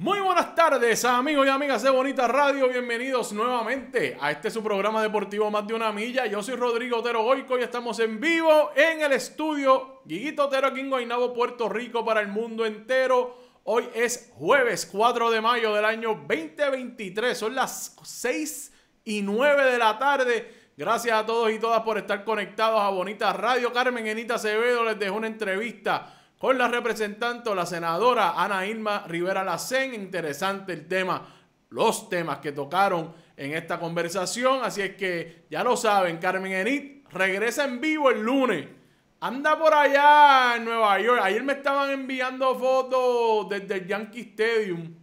Muy buenas tardes, amigos y amigas de Bonita Radio. Bienvenidos nuevamente a este su programa deportivo Más de una Milla. Yo soy Rodrigo Otero Goico y estamos en vivo en el estudio Guiguito Otero aquí en Puerto Rico, para el mundo entero. Hoy es jueves 4 de mayo del año 2023. Son las 6 y 9 de la tarde. Gracias a todos y todas por estar conectados a Bonita Radio. Carmen Enita Acevedo les dejó una entrevista con la representante la senadora Ana Irma Rivera Lacén. Interesante el tema, los temas que tocaron en esta conversación. Así es que ya lo saben, Carmen Enid regresa en vivo el lunes. Anda por allá en Nueva York. Ayer me estaban enviando fotos desde el Yankee Stadium.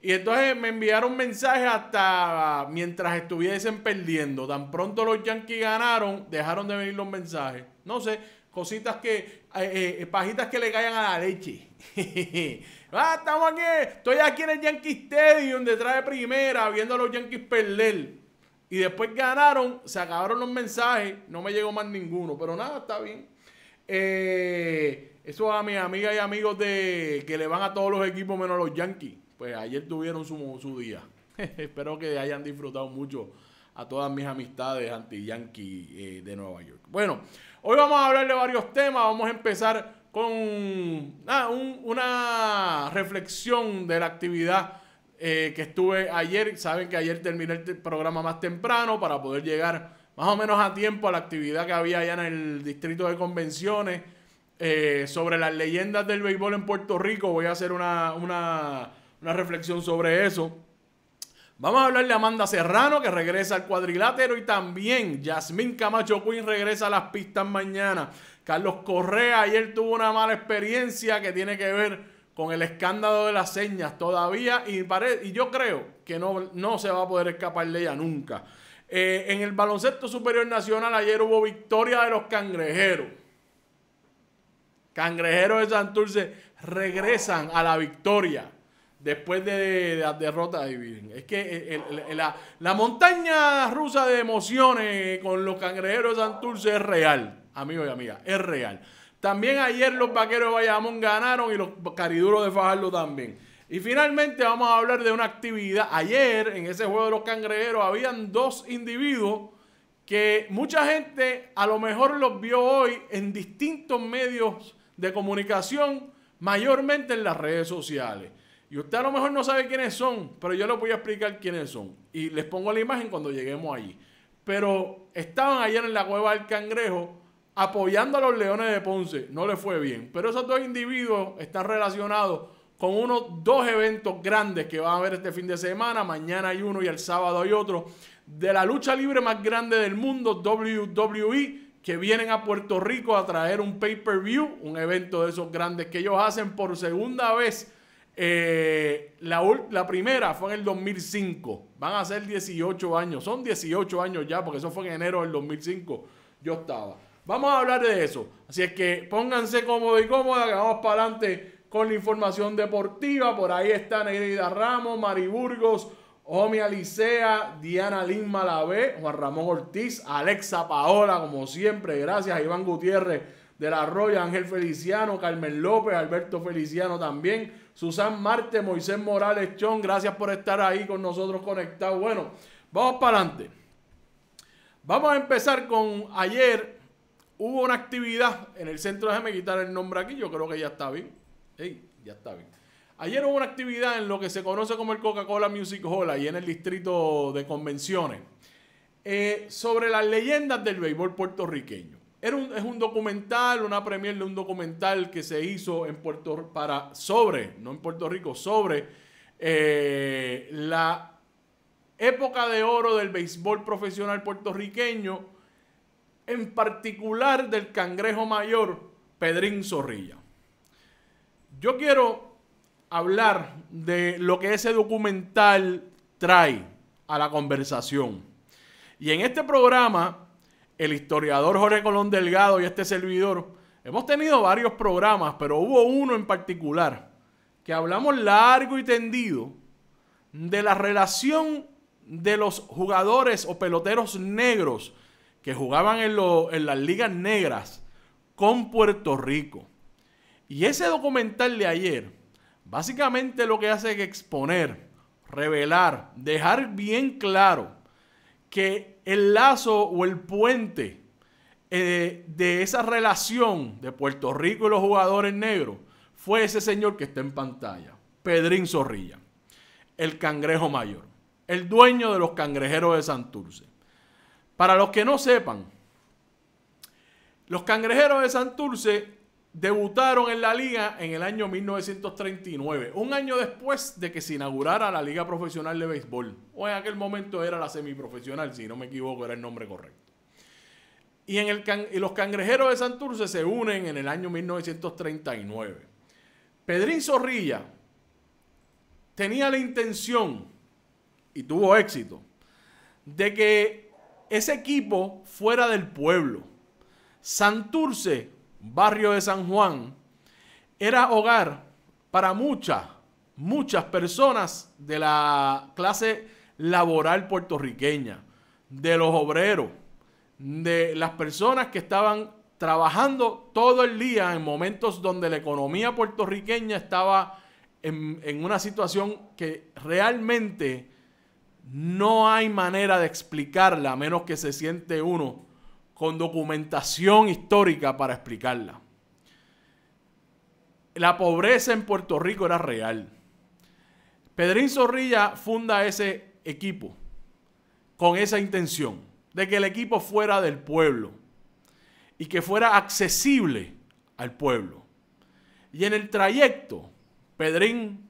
Y entonces me enviaron mensajes hasta mientras estuviesen perdiendo. Tan pronto los Yankees ganaron, dejaron de venir los mensajes. No sé, cositas que, eh, eh, pajitas que le caigan a la leche. Ah, estamos aquí, estoy aquí en el Yankee Stadium detrás de primera, viendo a los Yankees perder. Y después ganaron, se acabaron los mensajes, no me llegó más ninguno, pero nada, está bien. Eh, eso a mis amigas y amigos de que le van a todos los equipos menos los Yankees. Pues ayer tuvieron su, su día. Espero que hayan disfrutado mucho a todas mis amistades anti-yankee eh, de Nueva York. Bueno, hoy vamos a hablar de varios temas. Vamos a empezar con una reflexión de la actividad eh, que estuve ayer. Saben que ayer terminé el programa más temprano para poder llegar más o menos a tiempo a la actividad que había allá en el distrito de convenciones eh, sobre las leyendas del béisbol en Puerto Rico. Voy a hacer una reflexión sobre eso. Vamos a hablarle a Amanda Serrano, que regresa al cuadrilátero, y también Yasmín Camacho Queen regresa a las pistas mañana. Carlos Correa ayer tuvo una mala experiencia que tiene que ver con el escándalo de las señas todavía, y, y yo creo que no, se va a poder escapar de ella nunca. Eh, en el baloncesto superior nacional ayer hubo victoria de los cangrejeros. Cangrejeros de Santurce regresan a la victoria después de, la derrota de Biden. Es que la, la, montaña rusa de emociones con los cangrejeros de Santurce es real, amigos y amigas, es real. También ayer los vaqueros de Bayamón ganaron y los cariduros de Fajardo también. Y finalmente vamos a hablar de una actividad. Ayer en ese juego de los cangrejeros habían dos individuos que mucha gente a lo mejor los vio hoy en distintos medios de comunicación, mayormente en las redes sociales. Y usted a lo mejor no sabe quiénes son, pero yo les voy a explicar quiénes son. Y les pongo la imagen cuando lleguemos allí. Pero estaban ayer en la cueva del cangrejo apoyando a los leones de Ponce. No le fue bien. Pero esos dos individuos están relacionados con unos dos eventos grandes que van a haber este fin de semana. Mañana hay uno y el sábado hay otro. De la lucha libre más grande del mundo, WWE, que vienen a Puerto Rico a traer un pay-per-view, un evento de esos grandes que ellos hacen por segunda vez eh, la, la, primera fue en el 2005. Van a ser 18 años. Son 18 años ya, porque eso fue en enero del 2005. Yo estaba. Vamos a hablar de eso. Así es que pónganse cómodos y cómoda, que vamos para adelante con la información deportiva. Por ahí están Negrida Ramos, Mari Burgos Omi Alicea, Diana Lin Malavé, Juan Ramón Ortiz, Alexa Paola, como siempre. Gracias Iván Gutiérrez de la Roya, Ángel Feliciano, Carmen López, Alberto Feliciano también. Susan Marte, Moisés Morales Chon, gracias por estar ahí con nosotros conectados. Bueno, vamos para adelante. Vamos a empezar con ayer. Hubo una actividad en el centro, déjame quitar el nombre aquí, yo creo que ya está bien. ya está bien. Ayer hubo una actividad en lo que se conoce como el Coca-Cola Music Hall, ahí en el distrito de convenciones, eh, sobre las leyendas del béisbol puertorriqueño es un documental, una premier de un documental que se hizo en Puerto para sobre, no en Puerto Rico, sobre eh, la época de oro del béisbol profesional puertorriqueño, en particular del cangrejo mayor Pedrín Zorrilla. Yo quiero hablar de lo que ese documental trae a la conversación. Y en este programa el historiador Jorge Colón Delgado y este servidor, hemos tenido varios programas, pero hubo uno en particular que hablamos largo y tendido de la relación de los jugadores o peloteros negros que jugaban en, en las ligas negras con Puerto Rico. Y ese documental de ayer, básicamente lo que hace es exponer, revelar, dejar bien claro que el lazo o el puente eh, de esa relación de Puerto Rico y los jugadores negros fue ese señor que está en pantalla, Pedrín Zorrilla, el cangrejo mayor, el dueño de los cangrejeros de Santurce. Para los que no sepan, los cangrejeros de Santurce debutaron en la liga en el año 1939, un año después de que se inaugurara la Liga Profesional de Béisbol, o en aquel momento era la semiprofesional, si no me equivoco, era el nombre correcto. Y, en el los cangrejeros de Santurce se unen en el año 1939. Pedrín Zorrilla tenía la intención, y tuvo éxito, de que ese equipo fuera del pueblo. Santurce barrio de San Juan, era hogar para muchas, muchas personas de la clase laboral puertorriqueña, de los obreros, de las personas que estaban trabajando todo el día en momentos donde la economía puertorriqueña estaba en, una situación que realmente no hay manera de explicarla a menos que se siente uno con documentación histórica para explicarla. La pobreza en Puerto Rico era real. Pedrín Zorrilla funda ese equipo con esa intención de que el equipo fuera del pueblo y que fuera accesible al pueblo. Y en el trayecto, Pedrín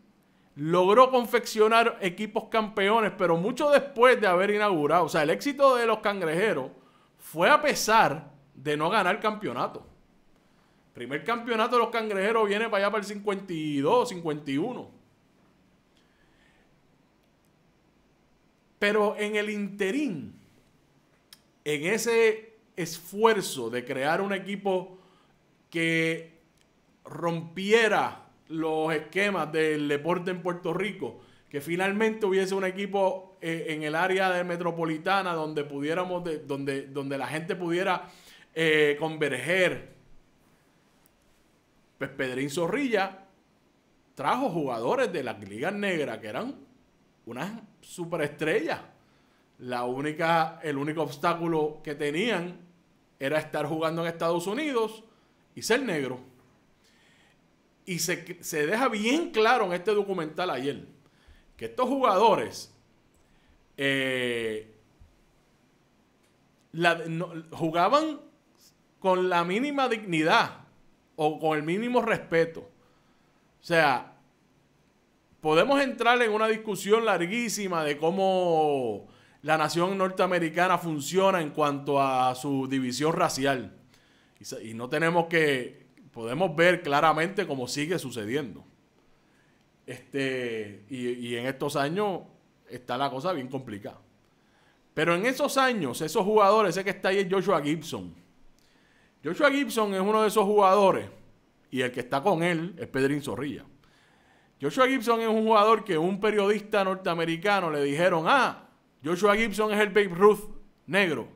logró confeccionar equipos campeones, pero mucho después de haber inaugurado. O sea, el éxito de los cangrejeros fue a pesar de no ganar campeonato. Primer campeonato de los cangrejeros viene para allá para el 52, 51. Pero en el interín, en ese esfuerzo de crear un equipo que rompiera los esquemas del deporte en Puerto Rico, que finalmente hubiese un equipo eh, en el área de metropolitana donde pudiéramos, de, donde, donde la gente pudiera eh, converger. Pues Pedrín Zorrilla trajo jugadores de las ligas negras que eran unas superestrellas. La única, el único obstáculo que tenían era estar jugando en Estados Unidos y ser negro. Y se, se deja bien claro en este documental ayer que estos jugadores eh, jugaban con la mínima dignidad o con el mínimo respeto. O sea, podemos entrar en una discusión larguísima de cómo la nación norteamericana funciona en cuanto a su división racial. Y, no tenemos que, podemos ver claramente cómo sigue sucediendo. Este, y en estos años está la cosa bien complicada. Pero en esos años, esos jugadores, ese que está ahí es Joshua Gibson. Joshua Gibson es uno de esos jugadores y el que está con él es Pedrin Zorrilla. Joshua Gibson es un jugador que un periodista norteamericano le dijeron, ah, Joshua Gibson es el Babe Ruth negro.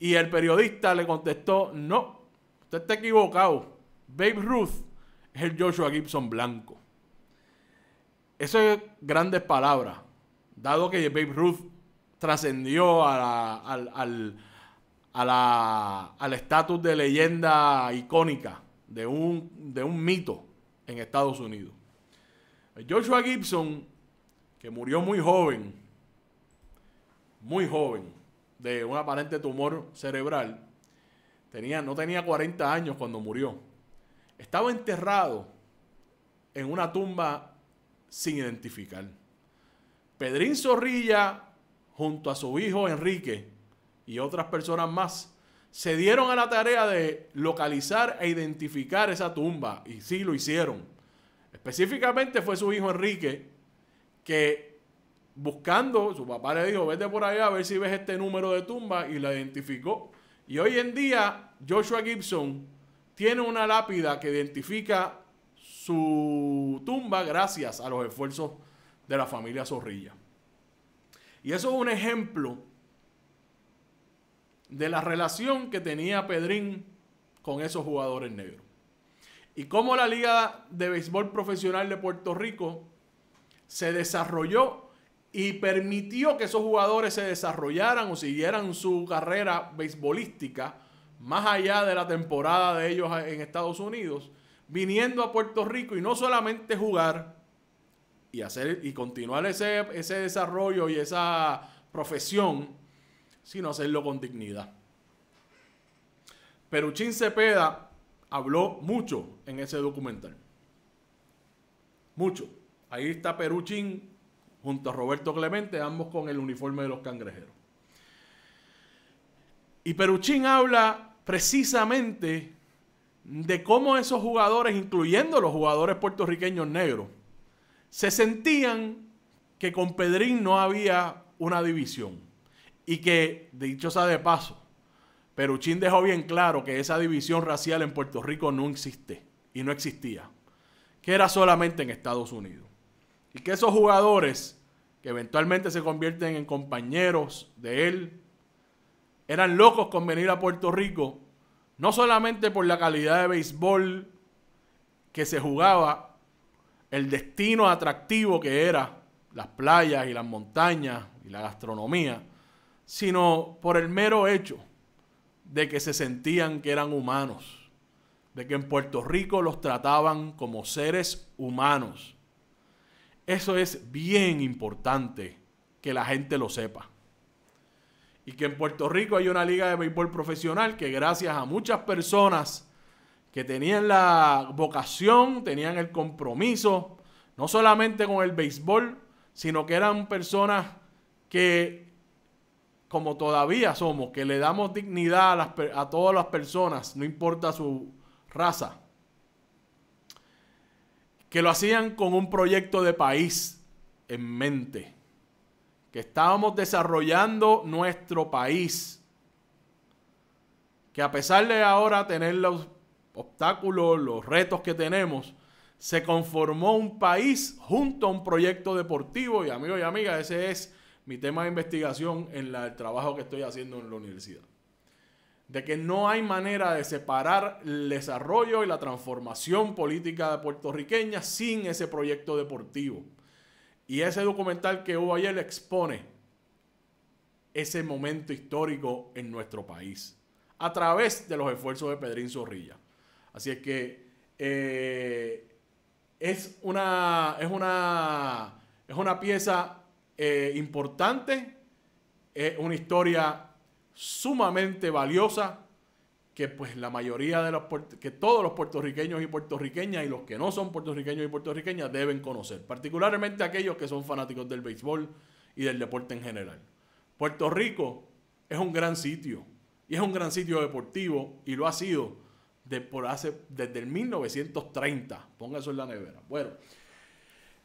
Y el periodista le contestó, no, usted está equivocado. Babe Ruth es el Joshua Gibson blanco. Eso es grandes palabras dado que Babe Ruth trascendió al, estatus de leyenda icónica, de un, de un mito en Estados Unidos. Joshua Gibson, que murió muy joven, muy joven, de un aparente tumor cerebral, tenía, no tenía 40 años cuando murió. Estaba enterrado en una tumba sin identificar. Pedrín Zorrilla, junto a su hijo Enrique y otras personas más, se dieron a la tarea de localizar e identificar esa tumba y sí lo hicieron. Específicamente fue su hijo Enrique que buscando, su papá le dijo, vete por allá a ver si ves este número de tumba y la identificó. Y hoy en día Joshua Gibson tiene una lápida que identifica su tumba gracias a los esfuerzos de la familia Zorrilla. Y eso es un ejemplo de la relación que tenía Pedrín con esos jugadores negros. Y cómo la Liga de Béisbol Profesional de Puerto Rico se desarrolló y permitió que esos jugadores se desarrollaran o siguieran su carrera beisbolística más allá de la temporada de ellos en Estados Unidos, viniendo a Puerto Rico y no solamente jugar, y, hacer, y continuar ese, ese desarrollo y esa profesión, sino hacerlo con dignidad. Peruchín Cepeda habló mucho en ese documental. Mucho. Ahí está Peruchín junto a Roberto Clemente, ambos con el uniforme de los cangrejeros. Y Peruchín habla precisamente de cómo esos jugadores, incluyendo los jugadores puertorriqueños negros, se sentían que con Pedrín no había una división y que, dicho sea de paso, Peruchín dejó bien claro que esa división racial en Puerto Rico no existe y no existía, que era solamente en Estados Unidos. Y que esos jugadores que eventualmente se convierten en compañeros de él, eran locos con venir a Puerto Rico, no solamente por la calidad de béisbol que se jugaba el destino atractivo que era las playas y las montañas y la gastronomía, sino por el mero hecho de que se sentían que eran humanos, de que en Puerto Rico los trataban como seres humanos. Eso es bien importante que la gente lo sepa. Y que en Puerto Rico hay una liga de béisbol profesional que gracias a muchas personas que tenían la vocación, tenían el compromiso, no solamente con el béisbol, sino que eran personas que, como todavía somos, que le damos dignidad a, todas las personas, no importa su raza, que lo hacían con un proyecto de país en mente, que estábamos desarrollando nuestro país, que a pesar de ahora tener los obstáculos, los retos que tenemos, se conformó un país junto a un proyecto deportivo y amigos y amigas, ese es mi tema de investigación en el trabajo que estoy haciendo en la universidad. De que no hay manera de separar el desarrollo y la transformación política puertorriqueña sin ese proyecto deportivo. Y ese documental que hubo ayer expone ese momento histórico en nuestro país a través de los esfuerzos de Pedrín Zorrilla. Así es que eh, es, una, es, una, pieza eh, importante, es una historia sumamente valiosa que pues la mayoría de los que todos los puertorriqueños y puertorriqueñas y los que no son puertorriqueños y puertorriqueñas deben conocer, particularmente aquellos que son fanáticos del béisbol y del deporte en general. Puerto Rico es un gran sitio y es un gran sitio deportivo y lo ha sido por hace, desde el 1930. Ponga eso en la nevera. Bueno.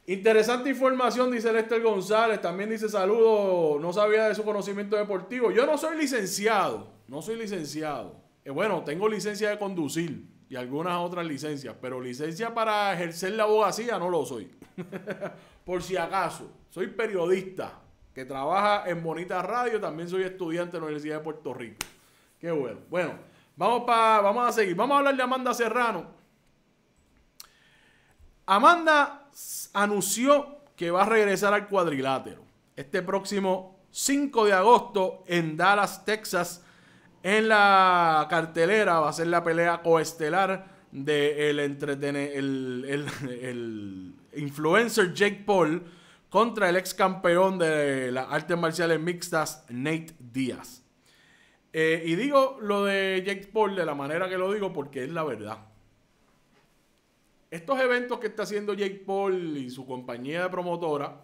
Interesante información, dice Lester González. También dice saludo. No sabía de su conocimiento deportivo. Yo no soy licenciado. No soy licenciado. Eh, bueno, tengo licencia de conducir y algunas otras licencias, pero licencia para ejercer la abogacía no lo soy. por si acaso, soy periodista que trabaja en Bonita Radio. También soy estudiante en la Universidad de Puerto Rico. Qué bueno. Bueno. Vamos, pa, vamos a seguir. Vamos a hablar de Amanda Serrano. Amanda anunció que va a regresar al cuadrilátero este próximo 5 de agosto en Dallas, Texas. En la cartelera va a ser la pelea coestelar de el, el, influencer Jake Paul contra el ex campeón de las artes marciales mixtas Nate Diaz. Eh, y digo lo de Jake Paul de la manera que lo digo porque es la verdad. Estos eventos que está haciendo Jake Paul y su compañía de promotora,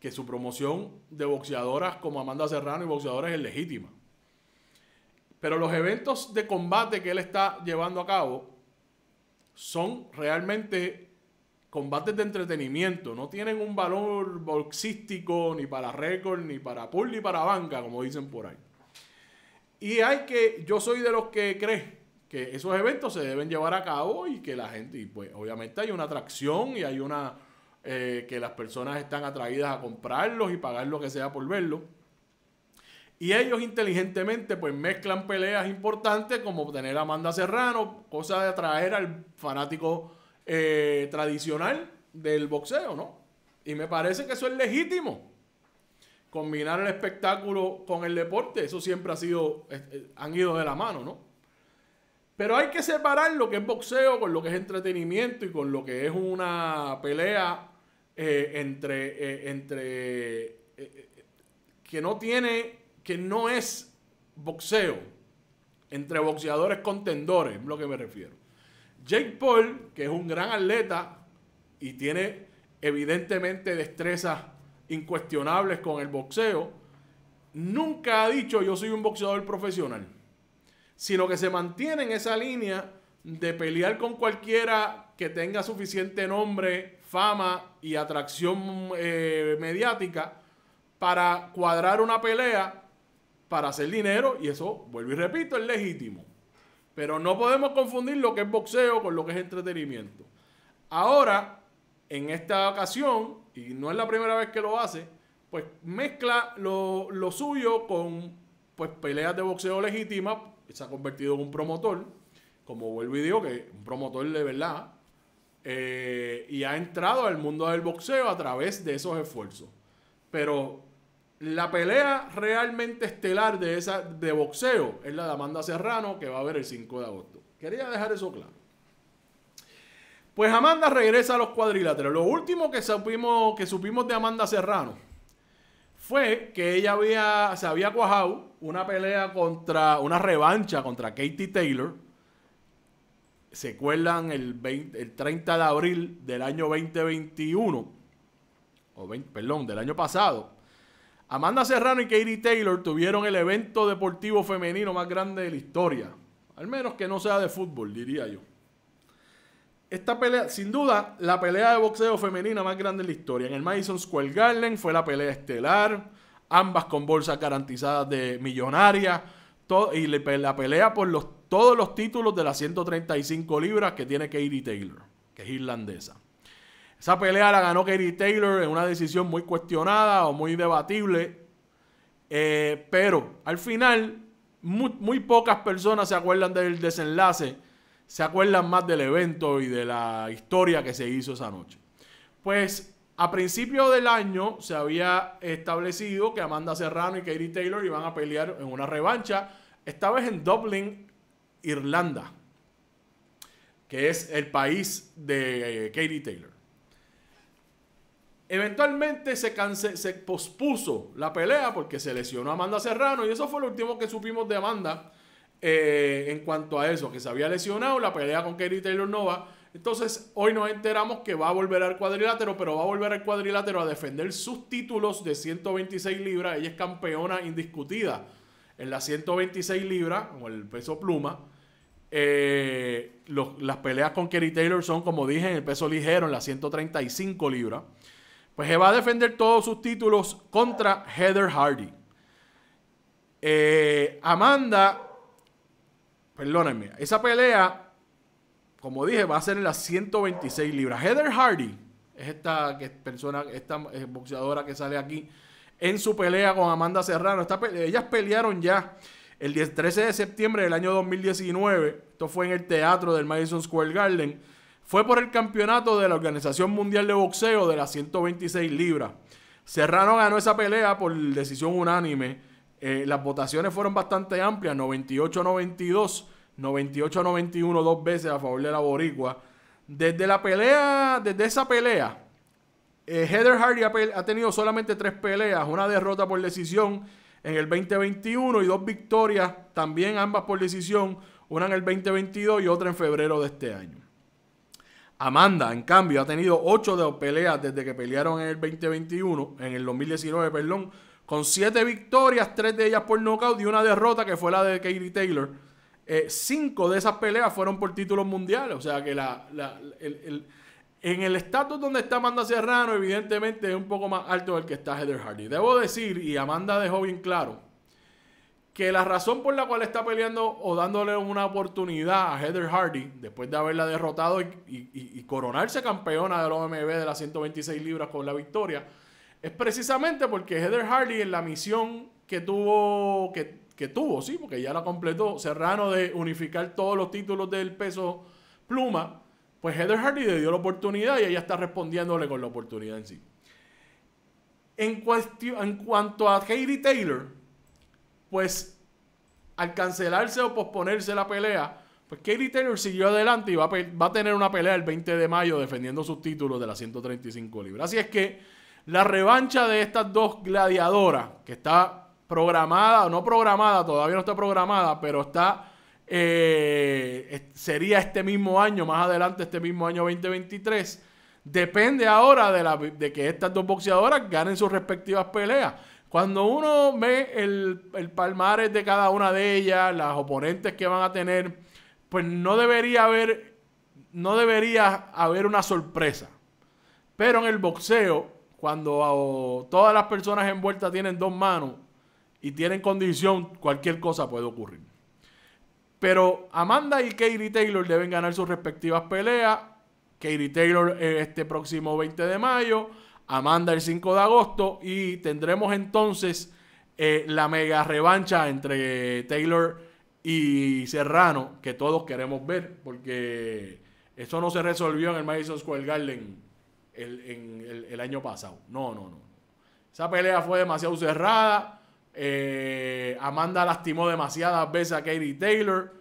que su promoción de boxeadoras como Amanda Serrano y boxeadoras es legítima. Pero los eventos de combate que él está llevando a cabo son realmente combates de entretenimiento. No tienen un valor boxístico ni para récord, ni para pool, ni para banca, como dicen por ahí. Y hay que, yo soy de los que cree que esos eventos se deben llevar a cabo y que la gente, y pues obviamente hay una atracción y hay una, eh, que las personas están atraídas a comprarlos y pagar lo que sea por verlos. Y ellos inteligentemente pues mezclan peleas importantes como tener a Amanda Serrano, cosa de atraer al fanático eh, tradicional del boxeo, ¿no? Y me parece que eso es legítimo combinar el espectáculo con el deporte, eso siempre ha sido, han ido de la mano, ¿no? Pero hay que separar lo que es boxeo con lo que es entretenimiento y con lo que es una pelea eh, entre, eh, entre eh, que no tiene, que no es boxeo, entre boxeadores contendores, es lo que me refiero. Jake Paul, que es un gran atleta y tiene evidentemente destrezas incuestionables con el boxeo, nunca ha dicho yo soy un boxeador profesional, sino que se mantiene en esa línea de pelear con cualquiera que tenga suficiente nombre, fama y atracción eh, mediática para cuadrar una pelea, para hacer dinero, y eso, vuelvo y repito, es legítimo. Pero no podemos confundir lo que es boxeo con lo que es entretenimiento. Ahora, en esta ocasión, y no es la primera vez que lo hace, pues mezcla lo, suyo con pues, peleas de boxeo legítimas, se ha convertido en un promotor, como vuelvo y digo, que un promotor de verdad, eh, y ha entrado al mundo del boxeo a través de esos esfuerzos. Pero la pelea realmente estelar de, esa, de boxeo es la de Amanda Serrano, que va a haber el 5 de agosto. Quería dejar eso claro. Pues Amanda regresa a los cuadriláteros. Lo último que supimos, que supimos de Amanda Serrano fue que ella había, se había cuajado una pelea contra, una revancha contra Katie Taylor. Se acuerdan el, el 30 de abril del año 2021, o perdón, del año pasado. Amanda Serrano y Katie Taylor tuvieron el evento deportivo femenino más grande de la historia. Al menos que no sea de fútbol, diría yo esta pelea, sin duda, la pelea de boxeo femenina más grande de la historia. En el Madison Square Garden fue la pelea estelar, ambas con bolsas garantizadas de millonaria. y la pelea por los, todos los títulos de las 135 libras que tiene Katie Taylor, que es irlandesa. Esa pelea la ganó Katie Taylor en una decisión muy cuestionada o muy debatible, eh, pero al final muy, pocas personas se acuerdan del desenlace se acuerdan más del evento y de la historia que se hizo esa noche. Pues a principio del año se había establecido que Amanda Serrano y Katie Taylor iban a pelear en una revancha, esta vez en Dublin, Irlanda, que es el país de eh, Katie Taylor. Eventualmente se, se pospuso la pelea porque se lesionó Amanda Serrano y eso fue lo último que supimos de Amanda eh, en cuanto a eso, que se había lesionado, la pelea con Kerry Taylor Nova Entonces, hoy nos enteramos que va a volver al cuadrilátero, pero va a volver al cuadrilátero a defender sus títulos de 126 libras. Ella es campeona indiscutida en las 126 libras, o el peso pluma. Eh, las peleas con Kerry Taylor son, como dije, en el peso ligero, en las 135 libras. Pues se va a defender todos sus títulos contra Heather Hardy. Eh, Amanda perdónenme, esa pelea, como dije, va a ser en las 126 libras. Heather Hardy es esta persona, esta boxeadora que sale aquí en su pelea con Amanda Serrano. ellas pelearon ya el 13 de septiembre del año 2019. Esto fue en el teatro del Madison Square Garden. Fue por el campeonato de la Organización Mundial de Boxeo de las 126 libras. Serrano ganó esa pelea por decisión unánime eh, las votaciones fueron bastante amplias, 98 a 92, 98 a 91 dos veces a favor de la boricua. Desde la pelea, desde esa pelea, eh, Heather Hardy ha, tenido solamente tres peleas, una derrota por decisión en el 2021 y dos victorias, también ambas por decisión, una en el 2022 y otra en febrero de este año. Amanda, en cambio, ha tenido ocho de peleas desde que pelearon en el 2021, en el 2019, perdón, con siete victorias, tres de ellas por nocaut y una derrota que fue la de Katie Taylor. Eh, cinco de esas peleas fueron por títulos mundiales. O sea que la, en el estatus donde está Amanda Serrano, evidentemente es un poco más alto del que está Heather Hardy. Debo decir, y Amanda dejó bien claro, que la razón por la cual está peleando o dándole una oportunidad a Heather Hardy, después de haberla derrotado y, y coronarse campeona del OMB de las 126 libras con la victoria, es precisamente porque Heather Harley en la misión que tuvo, que, tuvo, sí, porque ya la completó, Serrano de unificar todos los títulos del peso pluma, pues Heather Harley le dio la oportunidad y ella está respondiéndole con la oportunidad en sí. En, en cuanto a Katie Taylor, pues al cancelarse o posponerse la pelea, pues Katie Taylor siguió adelante y va a, va a tener una pelea el 20 de mayo defendiendo sus títulos de las 135 libras. Así es que la revancha de estas dos gladiadoras, que está programada, o no programada, todavía no está programada, pero está, eh, sería este mismo año, más adelante este mismo año 2023. Depende ahora de, la, de que estas dos boxeadoras ganen sus respectivas peleas. Cuando uno ve el, el palmares de cada una de ellas, las oponentes que van a tener, pues no debería haber, no debería haber una sorpresa. Pero en el boxeo, cuando ah, todas las personas envueltas tienen dos manos y tienen condición, cualquier cosa puede ocurrir. Pero Amanda y Katie Taylor deben ganar sus respectivas peleas. Katie Taylor eh, este próximo 20 de mayo, Amanda el 5 de agosto y tendremos entonces eh, la mega revancha entre Taylor y Serrano que todos queremos ver porque eso no se resolvió en el Madison Square Garden el, el, año pasado. No, no, no. Esa pelea fue demasiado cerrada. Eh, Amanda lastimó demasiadas veces a Katie Taylor.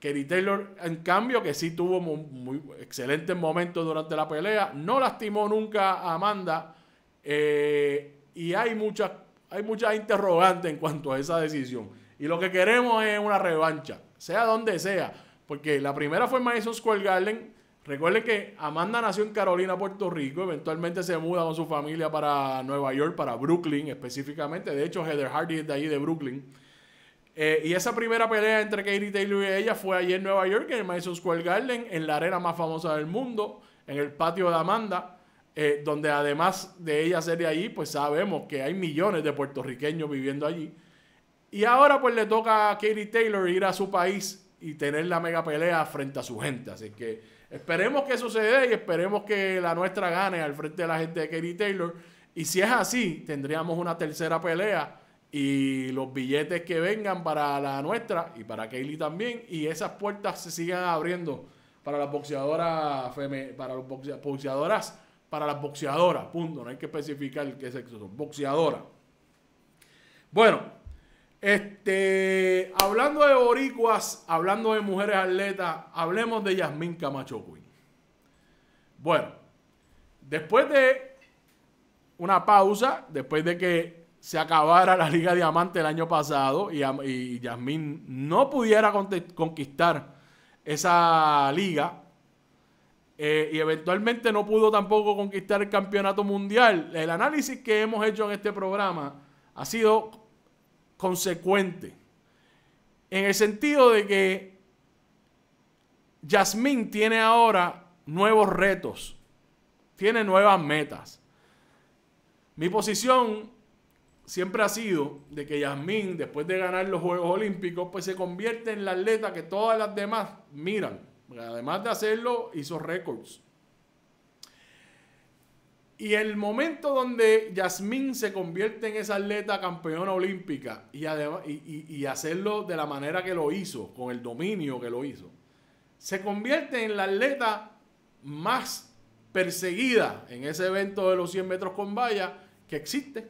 Katie Taylor, en cambio, que sí tuvo muy, excelentes momentos durante la pelea, no lastimó nunca a Amanda. Eh, y hay muchas hay muchas interrogantes en cuanto a esa decisión. Y lo que queremos es una revancha, sea donde sea. Porque la primera fue en Madison Square Garden, Recuerde que Amanda nació en Carolina, Puerto Rico. Eventualmente se muda con su familia para Nueva York, para Brooklyn específicamente. De hecho, Heather Hardy es de ahí, de Brooklyn. Eh, y esa primera pelea entre Katie Taylor y ella fue allí en Nueva York, en el Madison Square Garden, en la arena más famosa del mundo, en el patio de Amanda, eh, donde además de ella ser de allí, pues sabemos que hay millones de puertorriqueños viviendo allí. Y ahora pues le toca a Katie Taylor ir a su país y tener la mega pelea frente a su gente. Así que Esperemos que suceda y esperemos que la nuestra gane al frente de la gente de Katie Taylor. Y si es así, tendríamos una tercera pelea y los billetes que vengan para la nuestra y para Kaylee también y esas puertas se sigan abriendo para las boxeadoras para los boxeadoras para las boxeadoras punto no hay que especificar qué sexo son boxeadoras bueno este, hablando de boricuas, hablando de mujeres atletas, hablemos de Yasmín Camacho Bueno, después de una pausa, después de que se acabara la Liga Diamante el año pasado y, Yasmín no pudiera conquistar esa liga eh, y eventualmente no pudo tampoco conquistar el campeonato mundial, el análisis que hemos hecho en este programa ha sido consecuente. En el sentido de que Yasmín tiene ahora nuevos retos, tiene nuevas metas. Mi posición siempre ha sido de que Yasmín, después de ganar los Juegos Olímpicos, pues se convierte en la atleta que todas las demás miran. Además de hacerlo, hizo récords. Y el momento donde Yasmín se convierte en esa atleta campeona olímpica y, y, hacerlo de la manera que lo hizo, con el dominio que lo hizo, se convierte en la atleta más perseguida en ese evento de los 100 metros con valla que existe.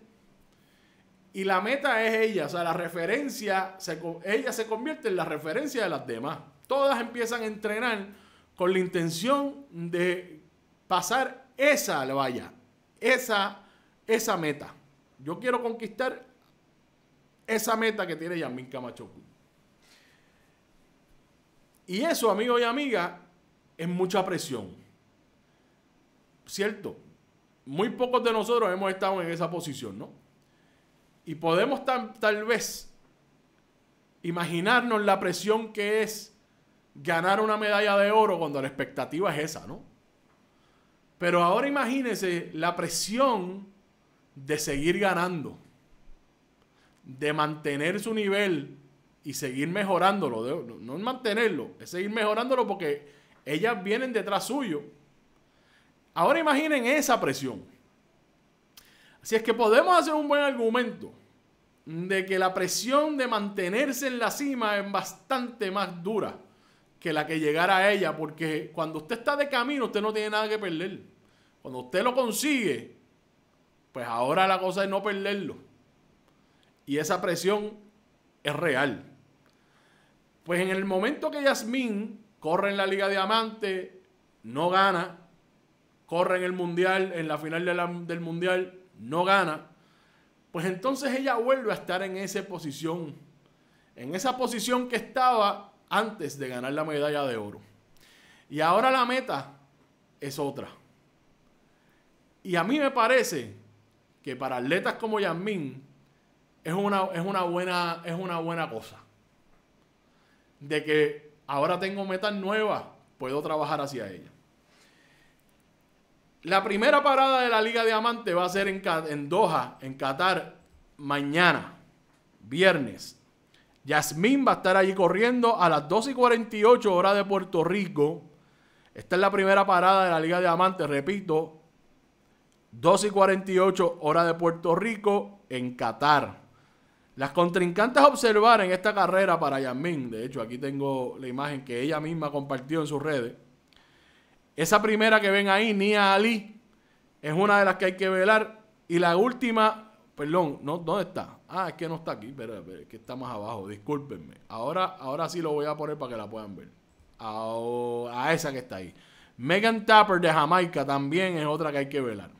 Y la meta es ella, o sea, la referencia, ella se convierte en la referencia de las demás. Todas empiezan a entrenar con la intención de pasar esa valla, esa, esa meta. Yo quiero conquistar esa meta que tiene Yamil Camacho. Y eso, amigos y amigas, es mucha presión. Cierto, muy pocos de nosotros hemos estado en esa posición, ¿no? Y podemos tal vez imaginarnos la presión que es ganar una medalla de oro cuando la expectativa es esa, ¿no? Pero ahora imagínense la presión de seguir ganando, de mantener su nivel y seguir mejorándolo. no es mantenerlo, es seguir mejorándolo porque ellas vienen detrás suyo. Ahora imaginen esa presión. Así es que podemos hacer un buen argumento de que la presión de mantenerse en la cima es bastante más dura que la que llegara a ella, porque cuando usted está de camino, usted no tiene nada que perder. Cuando usted lo consigue, pues ahora la cosa es no perderlo. Y esa presión es real. Pues en el momento que Yasmín corre en la Liga Diamante, no gana, corre en el Mundial, en la final del Mundial, no gana, pues entonces ella vuelve a estar en esa posición. En esa posición que estaba antes de ganar la medalla de oro. Y ahora la meta es otra. Y a mí me parece que para atletas como Yasmín es una, es una, buena, es una buena cosa. De que ahora tengo metas nuevas, puedo trabajar hacia ella. La primera parada de la Liga Diamante va a ser en Doha, en Qatar, mañana, viernes Yasmín va a estar allí corriendo a las 2 y 48 horas de Puerto Rico. Esta es la primera parada de la Liga de Amantes, repito. 2 y 48 horas de Puerto Rico en Qatar. Las contrincantes a observar en esta carrera para Yasmín, de hecho aquí tengo la imagen que ella misma compartió en sus redes. Esa primera que ven ahí, Nia Ali, es una de las que hay que velar. Y la última Perdón, no, ¿dónde está? Ah, es que no está aquí, pero, es que está más abajo, discúlpenme. Ahora, ahora sí lo voy a poner para que la puedan ver. A, esa que está ahí. Megan Tapper de Jamaica también es otra que hay que velar.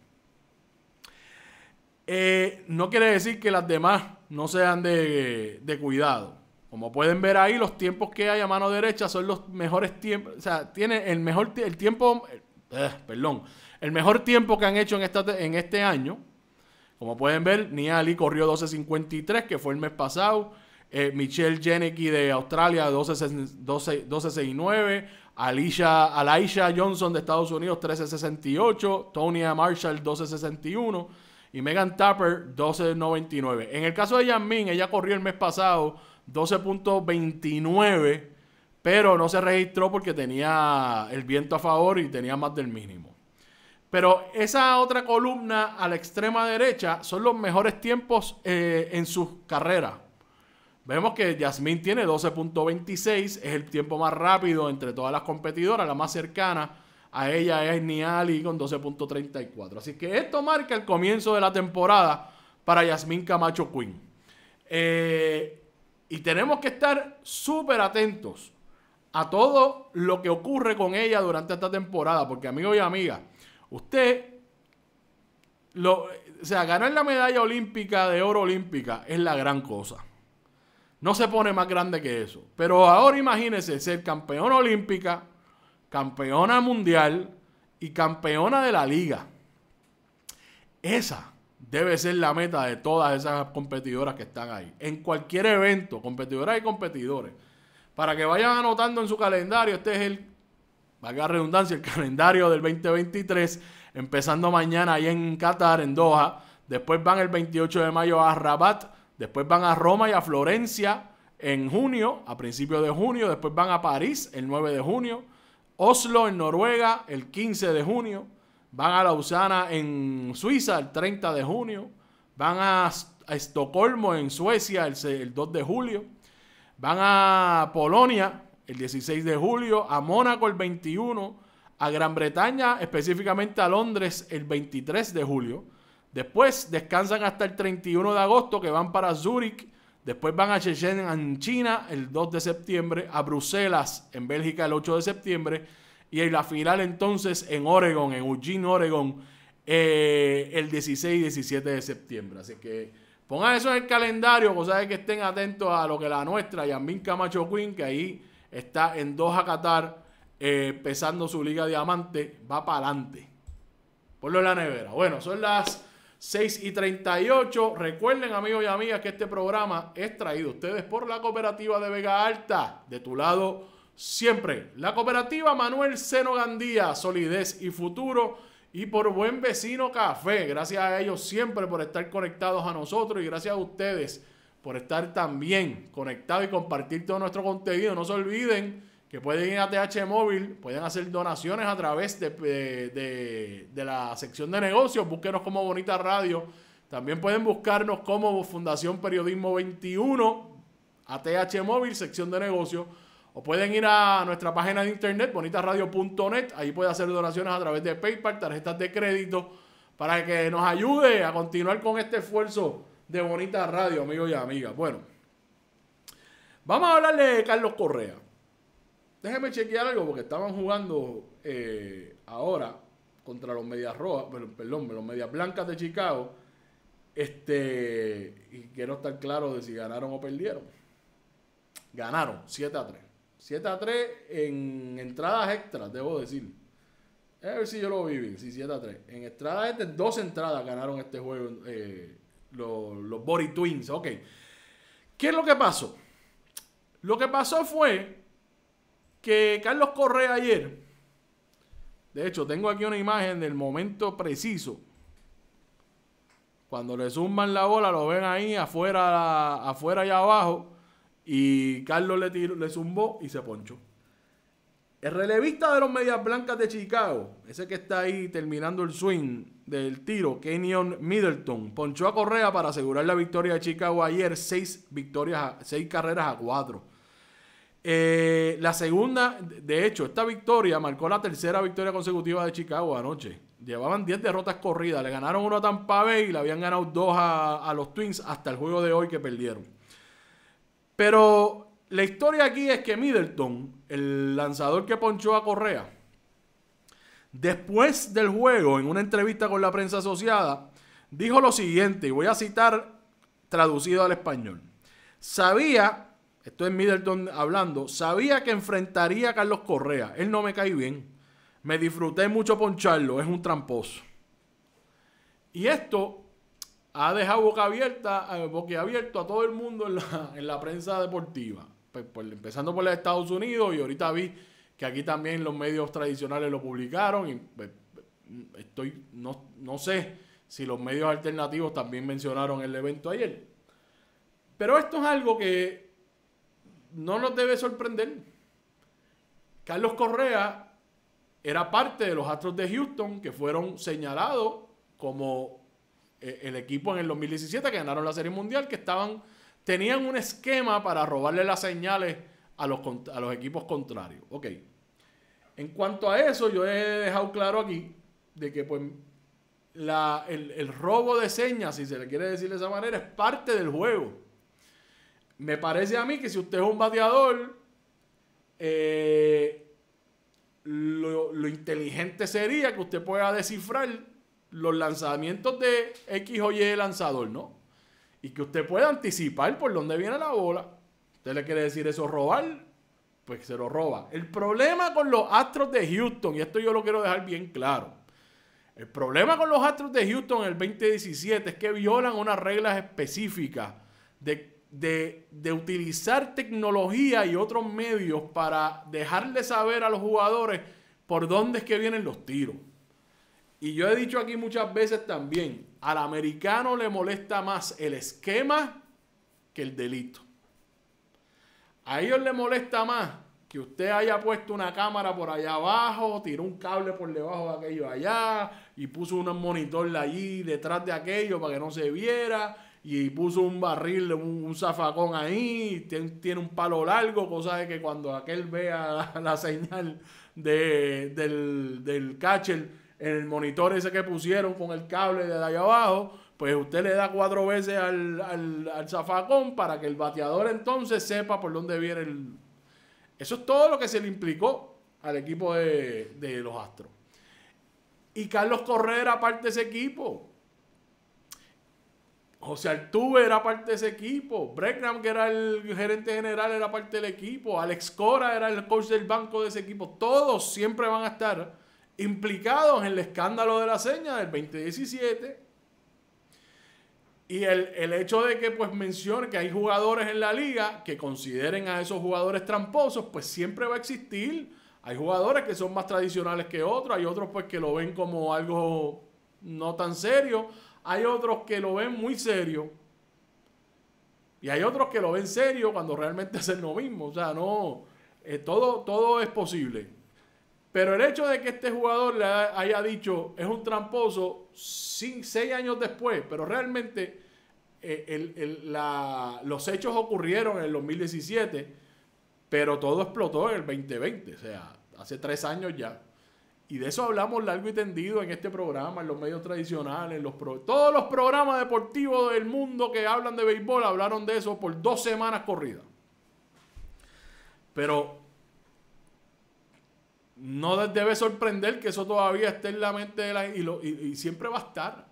Eh, no quiere decir que las demás no sean de, cuidado. Como pueden ver ahí, los tiempos que hay a mano derecha son los mejores tiempos. O sea, tiene el mejor el tiempo. Eh, perdón. El mejor tiempo que han hecho en, esta, en este año como pueden ver, Nia Ali corrió 12.53, que fue el mes pasado. Eh, Michelle Jenneke de Australia 12.69. 12, Johnson de Estados Unidos 13.68. Tonya Marshall 12.61. Y Megan Tapper 12.99. En el caso de Yasmin, ella corrió el mes pasado 12.29, pero no se registró porque tenía el viento a favor y tenía más del mínimo. Pero esa otra columna a la extrema derecha son los mejores tiempos eh, en su carreras. Vemos que Yasmín tiene 12.26, es el tiempo más rápido entre todas las competidoras, la más cercana a ella es Niali con 12.34. Así que esto marca el comienzo de la temporada para Yasmín Camacho Quinn. Eh, y tenemos que estar súper atentos a todo lo que ocurre con ella durante esta temporada, porque amigos y amigas, Usted, lo, o sea, ganar la medalla olímpica de oro olímpica es la gran cosa. No se pone más grande que eso. Pero ahora imagínese ser campeona olímpica, campeona mundial y campeona de la liga. Esa debe ser la meta de todas esas competidoras que están ahí. En cualquier evento, competidoras y competidores. Para que vayan anotando en su calendario, este es el valga la redundancia, el calendario del 2023, empezando mañana ahí en Qatar, en Doha. Después van el 28 de mayo a Rabat, después van a Roma y a Florencia en junio, a principios de junio, después van a París el 9 de junio, Oslo en Noruega el 15 de junio, van a Lausana en Suiza el 30 de junio, van a, Estocolmo en Suecia el, 2 de julio, van a Polonia el 16 de julio, a Mónaco el 21, a Gran Bretaña, específicamente a Londres el 23 de julio. Después descansan hasta el 31 de agosto que van para Zúrich, después van a Shenzhen en China el 2 de septiembre, a Bruselas en Bélgica el 8 de septiembre y en la final entonces en Oregon, en Eugene, Oregon, eh, el 16 y 17 de septiembre. Así que pongan eso en el calendario, o pues, de que estén atentos a lo que la nuestra, Yamín Camacho Queen, que ahí Está en Doha, Qatar, eh, pesando su liga diamante. Va para adelante. Ponlo en la nevera. Bueno, son las 6 y 38. Recuerden, amigos y amigas, que este programa es traído a ustedes por la cooperativa de Vega Alta. De tu lado, siempre. La cooperativa Manuel Seno Gandía, solidez y futuro. Y por Buen Vecino Café. Gracias a ellos siempre por estar conectados a nosotros y gracias a ustedes por estar también conectado y compartir todo nuestro contenido. No se olviden que pueden ir a TH Móvil, pueden hacer donaciones a través de, la sección de negocios, búsquenos como Bonita Radio. También pueden buscarnos como Fundación Periodismo 21, ATH Móvil, sección de negocios. O pueden ir a nuestra página de internet, bonitaradio.net. Ahí pueden hacer donaciones a través de PayPal, tarjetas de crédito, para que nos ayude a continuar con este esfuerzo de Bonita Radio, amigos y amigas. Bueno, vamos a hablarle de Carlos Correa. Déjeme chequear algo porque estaban jugando eh, ahora contra los Medias Rojas, perdón, los Medias Blancas de Chicago. Este, y quiero estar claro de si ganaron o perdieron. Ganaron 7 a 3. 7 a 3 en entradas extras, debo decir. A ver si yo lo vi bien, sí, 7 a 3. En entradas extras, dos entradas ganaron este juego eh, los, los Body Twins, ok. ¿Qué es lo que pasó? Lo que pasó fue que Carlos Correa ayer, de hecho tengo aquí una imagen del momento preciso, cuando le zumban la bola, lo ven ahí afuera, afuera y abajo, y Carlos le, tiró, le zumbó y se ponchó. El relevista de los Medias Blancas de Chicago, ese que está ahí terminando el swing del tiro, Kenyon Middleton, ponchó a Correa para asegurar la victoria de Chicago ayer, seis, victorias, seis carreras a cuatro. Eh, la segunda, de hecho, esta victoria marcó la tercera victoria consecutiva de Chicago anoche. Llevaban 10 derrotas corridas, le ganaron uno a Tampa Bay y le habían ganado dos a los Twins hasta el juego de hoy que perdieron. Pero la historia aquí es que Middleton, el lanzador que ponchó a Correa, después del juego, en una entrevista con la prensa asociada, dijo lo siguiente, y voy a citar traducido al español. Sabía, esto es Middleton hablando, sabía que enfrentaría a Carlos Correa. Él no me cae bien. Me disfruté mucho poncharlo, es un tramposo. Y esto ha dejado boca abierta, eh, abierto a todo el mundo en la prensa deportiva. Pues, empezando por los Estados Unidos y ahorita vi que aquí también los medios tradicionales lo publicaron y pues, estoy, no, no sé si los medios alternativos también mencionaron el evento ayer. Pero esto es algo que no nos debe sorprender. Carlos Correa era parte de los Astros de Houston que fueron señalados como eh, el equipo en el 2017 que ganaron la Serie Mundial, que estaban Tenían un esquema para robarle las señales a los, los equipos contrarios. Ok. En cuanto a eso, yo he dejado claro aquí de que pues el, robo de señas, si se le quiere decir de esa manera, es parte del juego. Me parece a mí que si usted es un bateador, eh, lo, lo, inteligente sería que usted pueda descifrar los lanzamientos de X o Y lanzador, ¿no? y que usted pueda anticipar por dónde viene la bola. Usted le quiere decir eso, robar, pues se lo roba. El problema con los Astros de Houston, y esto yo lo quiero dejar bien claro, el problema con los Astros de Houston en el 2017 es que violan unas reglas específicas de, de utilizar tecnología y otros medios para dejarle saber a los jugadores por dónde es que vienen los tiros. Y yo he dicho aquí muchas veces también, al americano le molesta más el esquema que el delito. A ellos le molesta más que usted haya puesto una cámara por allá abajo, tiró un cable por debajo de aquello allá y puso un monitor allí detrás de aquello para que no se viera y puso un barril, un, zafacón ahí, tiene, un palo largo, cosa de que cuando aquel vea la, señal del, del catcher en el monitor ese que pusieron con el cable de allá abajo, pues usted le da cuatro veces al, al, zafacón para que el bateador entonces sepa por dónde viene el... Eso es todo lo que se le implicó al equipo de, los Astros. Y Carlos Correa era parte de ese equipo. José Altuve era parte de ese equipo. Brecknam, que era el gerente general, era parte del equipo. Alex Cora era el coach del banco de ese equipo. Todos siempre van a estar implicados en el escándalo de la seña del 2017. Y el, hecho de que pues mencione que hay jugadores en la liga que consideren a esos jugadores tramposos, pues siempre va a existir. Hay jugadores que son más tradicionales que otros, hay otros pues que lo ven como algo no tan serio, hay otros que lo ven muy serio. Y hay otros que lo ven serio cuando realmente es el lo mismo. O sea, no, eh, todo, todo es posible. Pero el hecho de que este jugador le haya dicho es un tramposo seis años después, pero realmente eh, los hechos ocurrieron en el 2017, pero todo explotó en el 2020, o sea, hace tres años ya. Y de eso hablamos largo y tendido en este programa, en los medios tradicionales, en los todos los programas deportivos del mundo que hablan de béisbol hablaron de eso por dos semanas corridas. Pero no debe sorprender que eso todavía esté en la mente de la y, lo, y, siempre va a estar.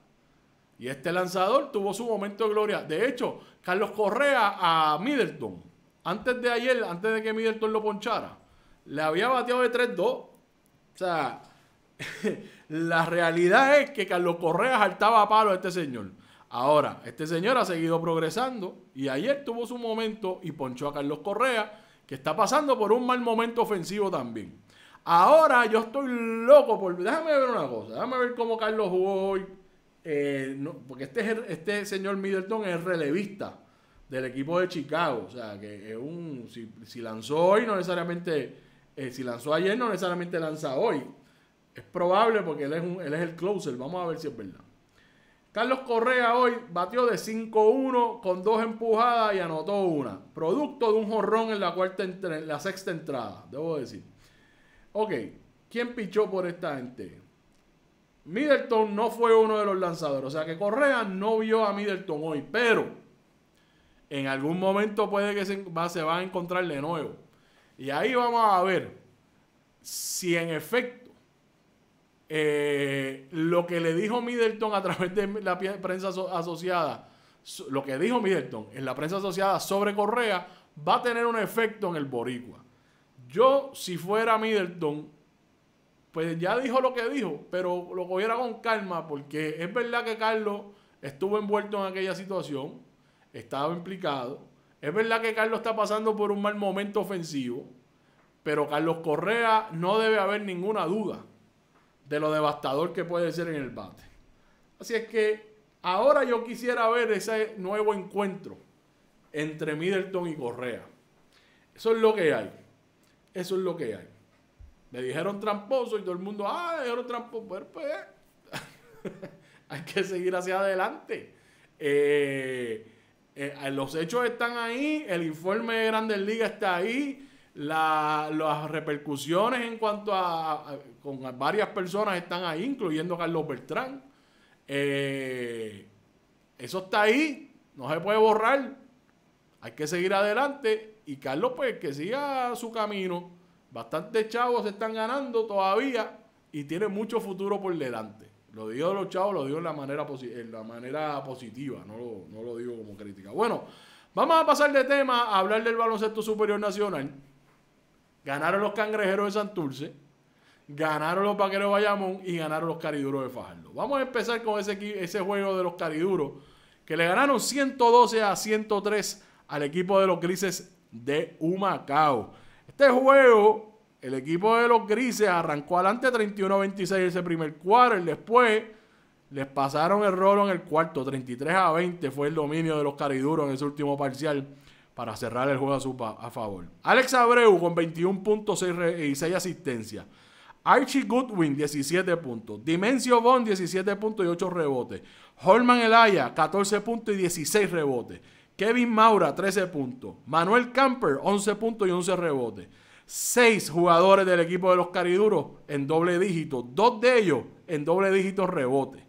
Y este lanzador tuvo su momento de gloria. De hecho, Carlos Correa a Middleton, antes de ayer, antes de que Middleton lo ponchara, le había bateado de 3-2. O sea, la realidad es que Carlos Correa saltaba a palo a este señor. Ahora, este señor ha seguido progresando y ayer tuvo su momento y ponchó a Carlos Correa, que está pasando por un mal momento ofensivo también. Ahora yo estoy loco por. Déjame ver una cosa. Déjame ver cómo Carlos jugó hoy. Eh, porque este, este señor Middleton es relevista del equipo de Chicago. O sea, que es un, si, lanzó hoy, no necesariamente. Eh, si lanzó ayer, no necesariamente lanza hoy. Es probable porque él es, un, él es el closer. Vamos a ver si es verdad. Carlos Correa hoy batió de 5-1 con dos empujadas y anotó una. Producto de un jorrón en la, cuarta, en la sexta entrada, debo decir. Ok, ¿quién pichó por esta gente? Middleton no fue uno de los lanzadores. O sea que Correa no vio a Middleton hoy, pero en algún momento puede que se va, a encontrar de nuevo. Y ahí vamos a ver si en efecto eh, lo que le dijo Middleton a través de la prensa asociada, lo que dijo Middleton en la prensa asociada sobre Correa, va a tener un efecto en el boricua. Yo, si fuera Middleton, pues ya dijo lo que dijo, pero lo cogiera con calma, porque es verdad que Carlos estuvo envuelto en aquella situación, estaba implicado. Es verdad que Carlos está pasando por un mal momento ofensivo, pero Carlos Correa no debe haber ninguna duda de lo devastador que puede ser en el bate. Así es que ahora yo quisiera ver ese nuevo encuentro entre Middleton y Correa. Eso es lo que hay. Eso es lo que hay. Me dijeron tramposo y todo el mundo, ah, dijeron tramposo. Pues, hay que seguir hacia adelante. Eh, eh, eh, los hechos están ahí, el informe de Grandes Ligas está ahí, las repercusiones en cuanto a, con varias personas están ahí, incluyendo a Carlos Beltrán. eso está ahí, no se puede borrar. Hay que seguir adelante y Carlos, pues, que siga su camino. Bastantes chavos se están ganando todavía y tiene mucho futuro por delante. Lo digo de los chavos, lo digo en la manera, en la manera positiva, no lo, digo como crítica. Bueno, vamos a pasar de tema a hablar del baloncesto superior nacional. Ganaron los cangrejeros de Santurce, ganaron los vaqueros de Bayamón y ganaron los cariduros de Fajardo. Vamos a empezar con ese, ese juego de los cariduros que le ganaron 112 a 103 al equipo de los grises de Humacao. Este juego, el equipo de los grises arrancó adelante 31-26 ese primer y Después les pasaron el rolo en el cuarto. 33 a 20 fue el dominio de los cariduros en ese último parcial para cerrar el juego a, su a favor. Alex Abreu con puntos y 6 asistencias. Archie Goodwin, 17 puntos. Dimensio Bond, 17 puntos y 8 rebotes. Holman Elaya, 14 puntos y 16 rebotes. Kevin Maura, 13 puntos. Manuel Camper, 11 puntos y 11 rebotes. Seis jugadores del equipo de los Cariduros en doble dígito. Dos de ellos en doble dígito rebote.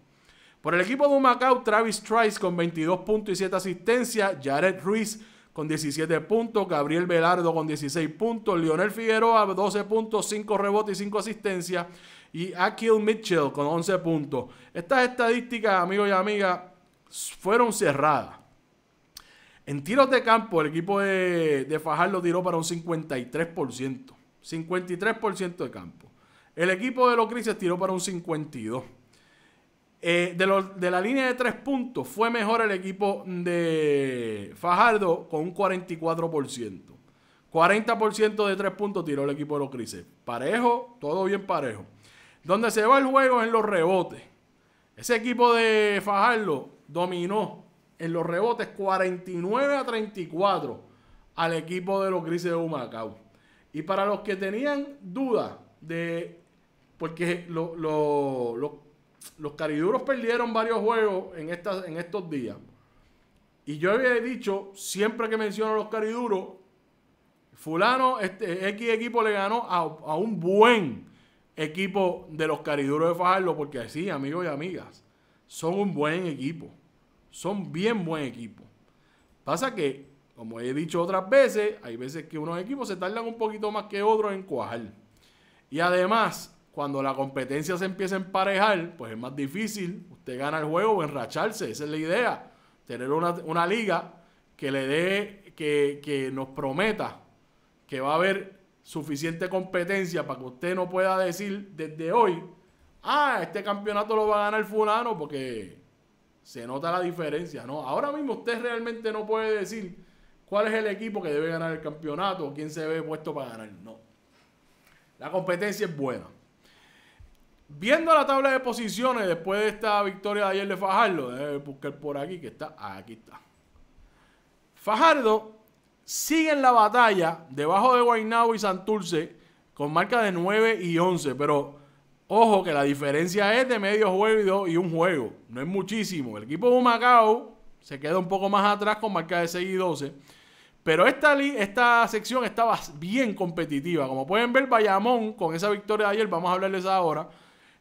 Por el equipo de Macau, Travis Trice con 22 puntos y 7 asistencias. Jared Ruiz con 17 puntos. Gabriel Velardo con 16 puntos. Lionel Figueroa, 12 puntos, 5 rebotes y 5 asistencias. Y Akil Mitchell con 11 puntos. Estas estadísticas, amigos y amigas, fueron cerradas. En tiros de campo, el equipo de, Fajardo tiró para un 53%. 53% de campo. El equipo de los Crises tiró para un 52%. Eh, de, la línea de tres puntos, fue mejor el equipo de Fajardo con un 44%. 40% de tres puntos tiró el equipo de los Crises. Parejo, todo bien parejo. Donde se va el juego en los rebotes. Ese equipo de Fajardo dominó en los rebotes 49 a 34 al equipo de los Grises de Humacao. Y para los que tenían dudas de, porque los cariduros perdieron varios juegos en, en estos días. Y yo había dicho, siempre que menciono a los cariduros, fulano, este X equipo le ganó a, a un buen equipo de los cariduros de Fajardo, porque así, amigos y amigas, son un buen equipo son bien buen equipo. Pasa que, como he dicho otras veces, hay veces que unos equipos se tardan un poquito más que otros en cuajar. Y además, cuando la competencia se empieza a emparejar, pues es más difícil. Usted gana el juego o enracharse. Esa es la idea. Tener una, liga que le dé, que, que nos prometa que va a haber suficiente competencia para que usted no pueda decir desde hoy, ah, este campeonato lo va a ganar fulano porque se nota la diferencia, ¿no? Ahora mismo usted realmente no puede decir cuál es el equipo que debe ganar el campeonato o quién se ve puesto para ganar, no. La competencia es buena. Viendo la tabla de posiciones después de esta victoria de ayer de Fajardo, debe buscar por aquí que está, ah, aquí está. Fajardo sigue en la batalla debajo de Guaynabo y Santurce con marca de 9 y 11, pero Ojo que la diferencia es de medio juego y un juego. No es muchísimo. El equipo de Humacao se queda un poco más atrás con marca de 6 y 12. Pero esta, esta sección estaba bien competitiva. Como pueden ver, Bayamón con esa victoria de ayer, vamos a hablarles ahora.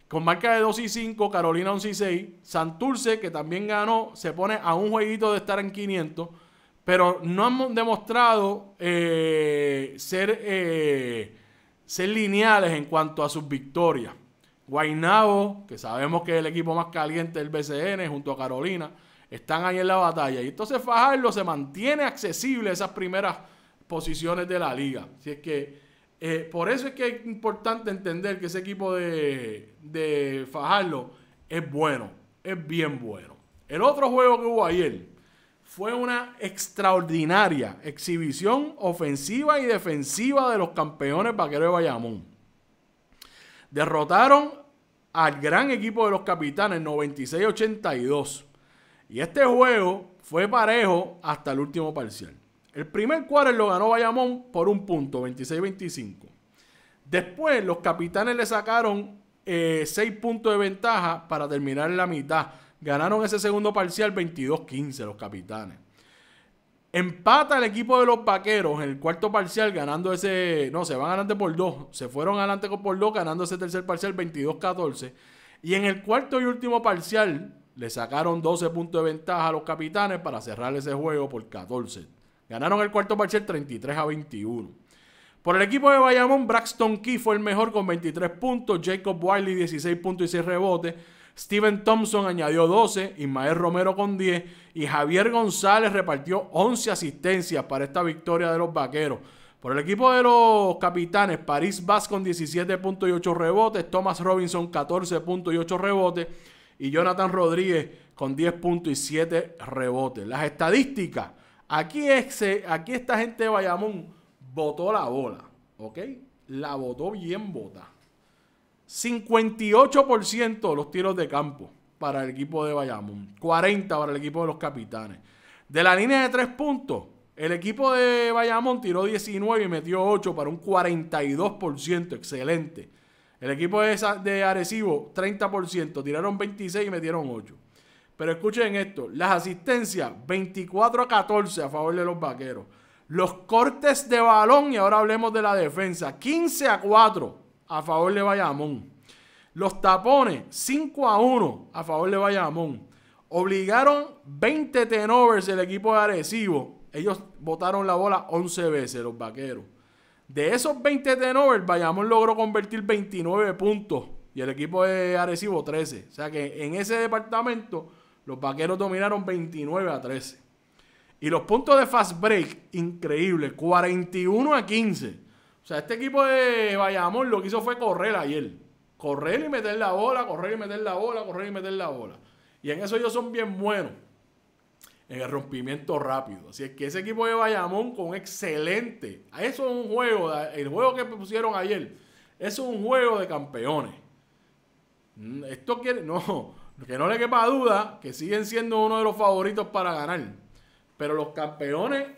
Con marca de 2 y 5, Carolina 11 y 6. Santurce, que también ganó, se pone a un jueguito de estar en 500. Pero no han demostrado eh, ser, eh, ser lineales en cuanto a sus victorias. Guainabo, que sabemos que es el equipo más caliente del BCN junto a Carolina, están ahí en la batalla. Y entonces Fajardo se mantiene accesible a esas primeras posiciones de la liga. Así es que eh, por eso es que es importante entender que ese equipo de, de Fajardo es bueno, es bien bueno. El otro juego que hubo ayer fue una extraordinaria exhibición ofensiva y defensiva de los campeones vaqueros de Bayamón. Derrotaron al gran equipo de los capitanes 96-82. Y este juego fue parejo hasta el último parcial. El primer cuarto lo ganó Bayamón por un punto, 26-25. Después los capitanes le sacaron 6 eh, puntos de ventaja para terminar en la mitad. Ganaron ese segundo parcial 22-15 los capitanes. Empata el equipo de los vaqueros en el cuarto parcial ganando ese. No, se van adelante por dos. Se fueron adelante por dos ganando ese tercer parcial 22-14. Y en el cuarto y último parcial le sacaron 12 puntos de ventaja a los capitanes para cerrar ese juego por 14. Ganaron el cuarto parcial 33 a 21. Por el equipo de Bayamón, Braxton Key fue el mejor con 23 puntos, Jacob Wiley 16 puntos y 6 rebotes. Steven Thompson añadió 12, Ismael Romero con 10 y Javier González repartió 11 asistencias para esta victoria de los Vaqueros. Por el equipo de los capitanes, París Vaz con 17.8 rebotes, Thomas Robinson 14.8 rebotes y Jonathan Rodríguez con 10.7 rebotes. Las estadísticas, aquí, aquí esta gente de Bayamón botó la bola, ¿ok? La votó bien votada. 58% los tiros de campo para el equipo de Bayamón, 40 para el equipo de los capitanes. De la línea de tres puntos, el equipo de Bayamón tiró 19 y metió 8 para un 42%, excelente. El equipo de Arecibo, 30%, tiraron 26 y metieron 8. Pero escuchen esto, las asistencias 24 a 14 a favor de los vaqueros. Los cortes de balón, y ahora hablemos de la defensa, 15 a 4 a favor de Bayamón. Los tapones, 5 a 1 a favor de Bayamón. Obligaron 20 tenovers el equipo de Arecibo. Ellos botaron la bola 11 veces, los vaqueros. De esos 20 tenovers, Bayamón logró convertir 29 puntos y el equipo de Arecibo 13. O sea que en ese departamento, los vaqueros dominaron 29 a 13. Y los puntos de fast break, increíble, 41 a 15. O sea, este equipo de Bayamón lo que hizo fue correr ayer. Correr y meter la bola, correr y meter la bola, correr y meter la bola. Y en eso ellos son bien buenos. En el rompimiento rápido. Así es que ese equipo de Bayamón con excelente. Ah, eso es un juego. El juego que pusieron ayer. es un juego de campeones. Mm, esto quiere. No. Que no le quepa duda que siguen siendo uno de los favoritos para ganar. Pero los campeones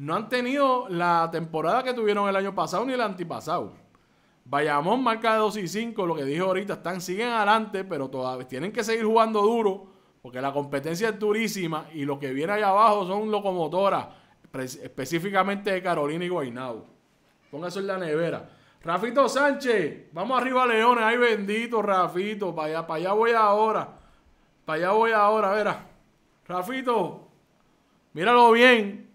no han tenido la temporada que tuvieron el año pasado ni el antipasado. Bayamón marca de 2 y 5, lo que dije ahorita, están, siguen adelante, pero todavía tienen que seguir jugando duro, porque la competencia es durísima y lo que viene allá abajo son locomotoras, específicamente de Carolina y Guainado. Ponga eso en la nevera. Rafito Sánchez, vamos arriba Leones, ay bendito Rafito, para allá, para allá voy ahora, para allá voy ahora, verá. Rafito, míralo bien,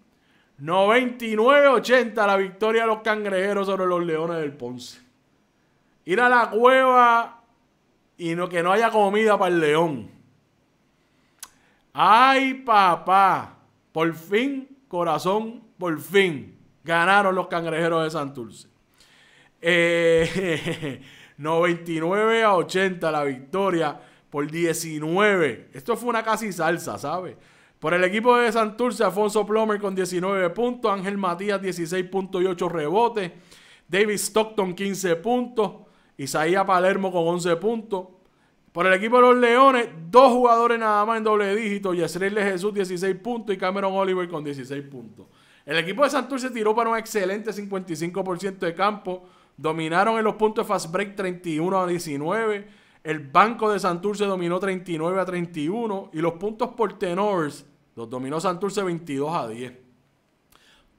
99-80 la victoria de los cangrejeros sobre los leones del Ponce. Ir a la cueva y no, que no haya comida para el león. Ay, papá. Por fin, corazón, por fin. Ganaron los cangrejeros de Santurce. 99 a 80 la victoria por 19. Esto fue una casi salsa, ¿sabes? Por el equipo de Santurce, Afonso Plomer con 19 puntos, Ángel Matías 16 puntos y 8 rebotes, David Stockton 15 puntos, Isaías Palermo con 11 puntos. Por el equipo de los Leones, dos jugadores nada más en doble dígito, Yesriel Jesús 16 puntos y Cameron Oliver con 16 puntos. El equipo de Santurce tiró para un excelente 55% de campo, dominaron en los puntos de fast break 31 a 19. El banco de Santurce dominó 39 a 31 y los puntos por tenors los dominó Santurce 22 a 10.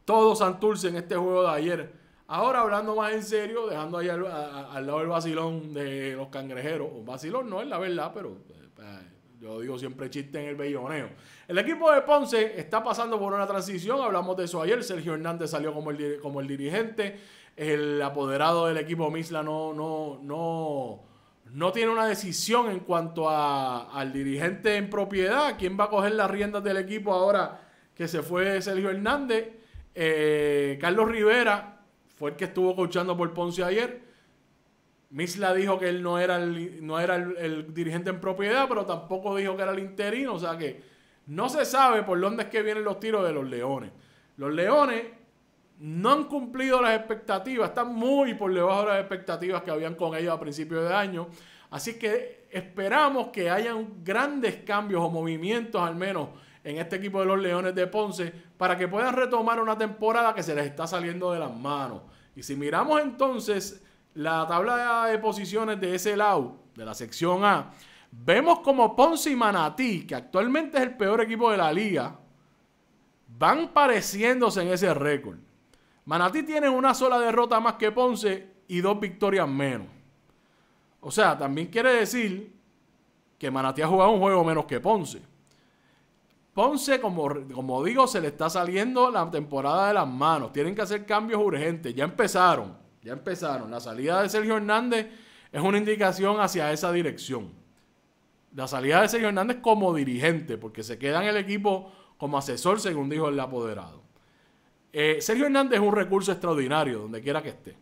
Todo Santurce en este juego de ayer. Ahora hablando más en serio, dejando ahí al, lado el vacilón de los cangrejeros. O vacilón no es la verdad, pero eh, eh, yo digo siempre chiste en el belloneo. El equipo de Ponce está pasando por una transición. Hablamos de eso ayer. Sergio Hernández salió como el, como el dirigente. El apoderado del equipo Misla no, no, no no tiene una decisión en cuanto al dirigente en propiedad, quién va a coger las riendas del equipo ahora que se fue Sergio Hernández. Eh, Carlos Rivera fue el que estuvo coachando por Ponce ayer. Misla dijo que él no era, no era el, el, dirigente en propiedad, pero tampoco dijo que era el interino. O sea que no se sabe por dónde es que vienen los tiros de los Leones. Los Leones no han cumplido las expectativas, están muy por debajo de las expectativas que habían con ellos a principios de año. Así que esperamos que hayan grandes cambios o movimientos al menos en este equipo de los Leones de Ponce para que puedan retomar una temporada que se les está saliendo de las manos. Y si miramos entonces la tabla de posiciones de ese lado, de la sección A, vemos como Ponce y Manatí, que actualmente es el peor equipo de la liga, van pareciéndose en ese récord. Manatí tiene una sola derrota más que Ponce y dos victorias menos. O sea, también quiere decir que Manatí ha jugado un juego menos que Ponce. Ponce, como, como digo, se le está saliendo la temporada de las manos. Tienen que hacer cambios urgentes. Ya empezaron, ya empezaron. La salida de Sergio Hernández es una indicación hacia esa dirección. La salida de Sergio Hernández como dirigente, porque se queda en el equipo como asesor, según dijo el apoderado. Eh, Sergio Hernández es un recurso extraordinario, donde quiera que esté.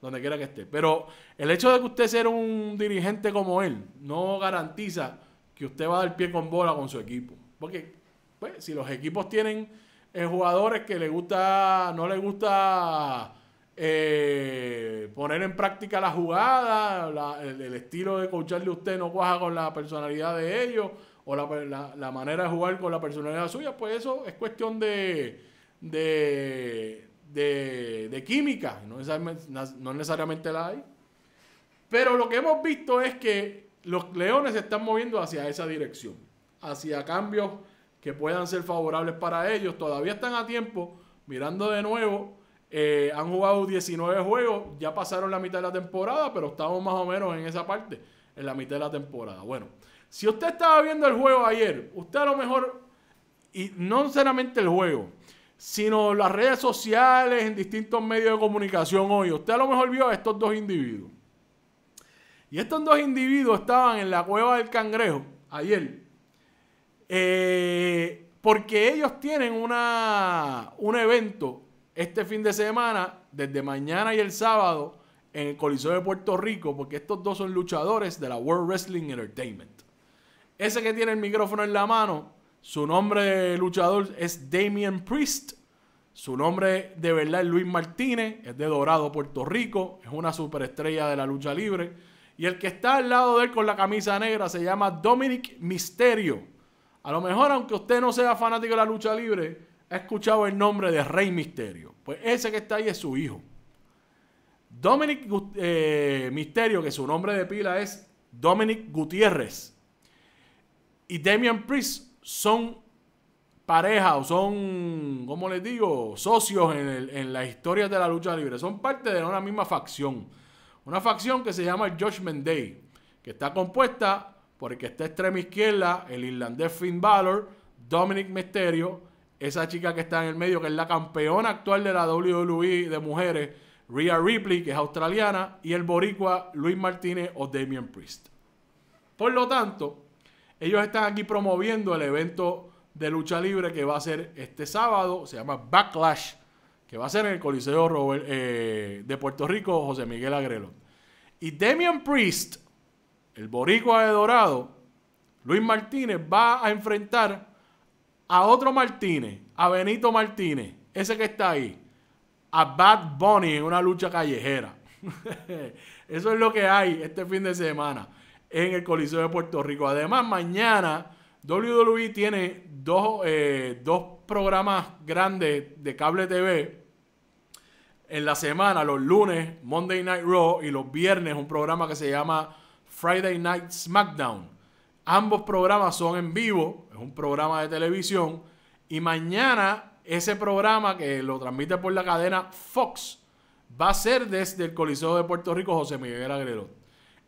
Donde quiera que esté. Pero el hecho de que usted sea un dirigente como él no garantiza que usted va a dar pie con bola con su equipo. Porque pues, si los equipos tienen eh, jugadores que le gusta, no le gusta eh, poner en práctica la jugada, el, estilo de coacharle usted no cuaja con la personalidad de ellos o la manera de jugar con la personalidad suya, pues eso es cuestión de, de, química, no necesariamente, la hay. Pero lo que hemos visto es que los leones se están moviendo hacia esa dirección, hacia cambios que puedan ser favorables para ellos. Todavía están a tiempo, mirando de nuevo. Eh, han jugado 19 juegos, ya pasaron la mitad de la temporada, pero estamos más o menos en esa parte, en la mitad de la temporada. Bueno, si usted estaba viendo el juego ayer, usted a lo mejor, y no solamente el juego, sino las redes sociales, en distintos medios de comunicación hoy. Usted a lo mejor vio a estos dos individuos. Y estos dos individuos estaban en la cueva del cangrejo ayer, eh, porque ellos tienen una, un evento este fin de semana, desde mañana y el sábado, en el Coliseo de Puerto Rico, porque estos dos son luchadores de la World Wrestling Entertainment. Ese que tiene el micrófono en la mano su nombre luchador es Damien Priest. Su nombre de verdad es Luis Martínez, es de Dorado, Puerto Rico, es una superestrella de la lucha libre. Y el que está al lado de él con la camisa negra se llama Dominic Misterio. A lo mejor, aunque usted no sea fanático de la lucha libre, ha escuchado el nombre de Rey Misterio. Pues ese que está ahí es su hijo. Dominic eh, Misterio, que su nombre de pila es Dominic Gutiérrez. Y Damian Priest, son pareja o son, ¿cómo les digo?, socios en, en la historia de la lucha libre. Son parte de una misma facción. Una facción que se llama el Judgment Day, que está compuesta por el que está extrema izquierda, el irlandés Finn Balor, Dominic Mysterio, esa chica que está en el medio, que es la campeona actual de la WWE de mujeres, Rhea Ripley, que es australiana, y el boricua Luis Martínez o Damian Priest. Por lo tanto, ellos están aquí promoviendo el evento de lucha libre que va a ser este sábado, se llama Backlash, que va a ser en el Coliseo eh, de Puerto Rico, José Miguel Agrelo. Y Damian Priest, el boricua de Dorado, Luis Martínez, va a enfrentar a otro Martínez, a Benito Martínez, ese que está ahí, a Bad Bunny en una lucha callejera. Eso es lo que hay este fin de semana en el Coliseo de Puerto Rico. Además, mañana WWE tiene dos, eh, dos programas grandes de cable TV en la semana, los lunes Monday Night Raw y los viernes un programa que se llama Friday Night SmackDown. Ambos programas son en vivo, es un programa de televisión y mañana ese programa que lo transmite por la cadena Fox va a ser desde el Coliseo de Puerto Rico José Miguel Agrelo.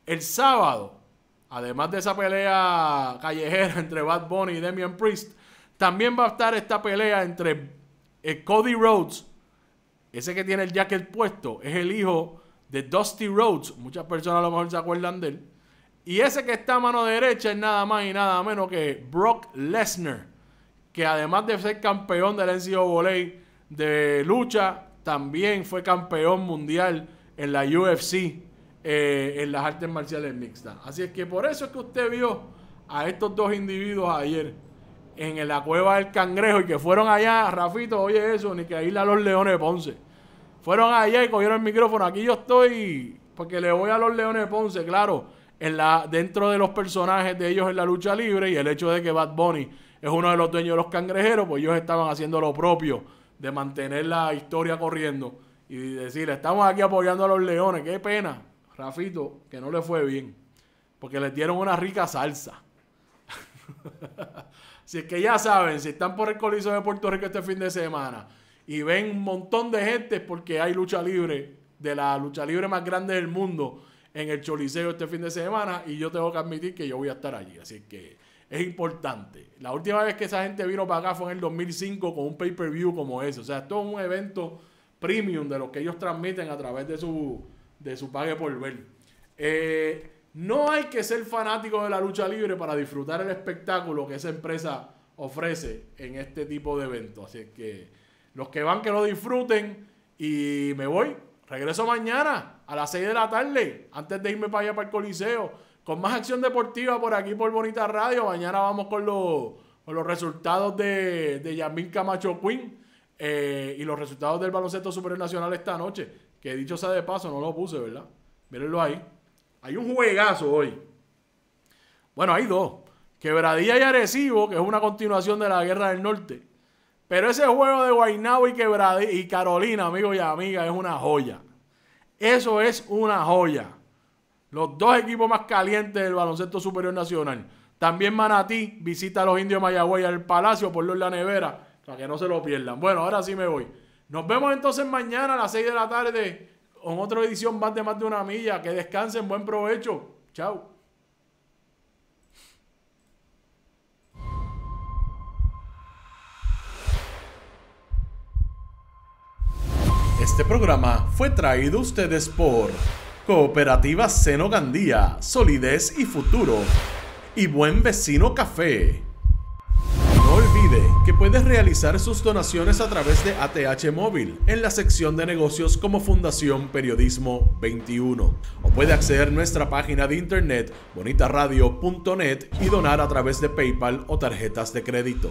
El sábado Además de esa pelea callejera entre Bad Bunny y Damian Priest, también va a estar esta pelea entre eh, Cody Rhodes, ese que tiene el jacket puesto, es el hijo de Dusty Rhodes. Muchas personas a lo mejor se acuerdan de él. Y ese que está a mano derecha es nada más y nada menos que Brock Lesnar, que además de ser campeón del Volley de lucha, también fue campeón mundial en la UFC eh, en las artes marciales mixtas. Así es que por eso es que usted vio a estos dos individuos ayer en la cueva del cangrejo y que fueron allá, Rafito, oye eso, ni que ahí la los leones de Ponce. Fueron allá y cogieron el micrófono. Aquí yo estoy porque le voy a los leones de Ponce, claro, en la, dentro de los personajes de ellos en la lucha libre y el hecho de que Bad Bunny es uno de los dueños de los cangrejeros, pues ellos estaban haciendo lo propio de mantener la historia corriendo y decir, estamos aquí apoyando a los leones, qué pena, Rafito, que no le fue bien, porque le dieron una rica salsa. si es que ya saben, si están por el Coliseo de Puerto Rico este fin de semana y ven un montón de gente, porque hay lucha libre, de la lucha libre más grande del mundo, en el Choliseo este fin de semana, y yo tengo que admitir que yo voy a estar allí. Así que es importante. La última vez que esa gente vino para acá fue en el 2005 con un pay-per-view como ese. O sea, esto es un evento premium de lo que ellos transmiten a través de su de su pague por ver. Eh, no hay que ser fanático de la lucha libre para disfrutar el espectáculo que esa empresa ofrece en este tipo de eventos. Así que los que van que lo disfruten y me voy. Regreso mañana a las 6 de la tarde, antes de irme para allá para el Coliseo, con más acción deportiva por aquí por Bonita Radio. Mañana vamos con los, los resultados de, de Yamil Camacho Quinn eh, y los resultados del baloncesto Supernacional esta noche. Que dicho sea de paso, no lo puse, ¿verdad? Mírenlo ahí. Hay un juegazo hoy. Bueno, hay dos. Quebradilla y Arecibo, que es una continuación de la Guerra del Norte. Pero ese juego de Guaynabo y, y Carolina, amigos y amigas, es una joya. Eso es una joya. Los dos equipos más calientes del baloncesto superior nacional. También Manatí visita a los indios Mayagüey al Palacio por los la nevera, para que no se lo pierdan. Bueno, ahora sí me voy. Nos vemos entonces mañana a las 6 de la tarde con otra edición más de más de una milla. Que descansen, buen provecho. Chao. Este programa fue traído a ustedes por Cooperativa Seno Gandía, Solidez y Futuro y Buen Vecino Café que puedes realizar sus donaciones a través de ATH Móvil en la sección de negocios como Fundación Periodismo 21 o puede acceder a nuestra página de internet bonitaradio.net y donar a través de PayPal o tarjetas de crédito.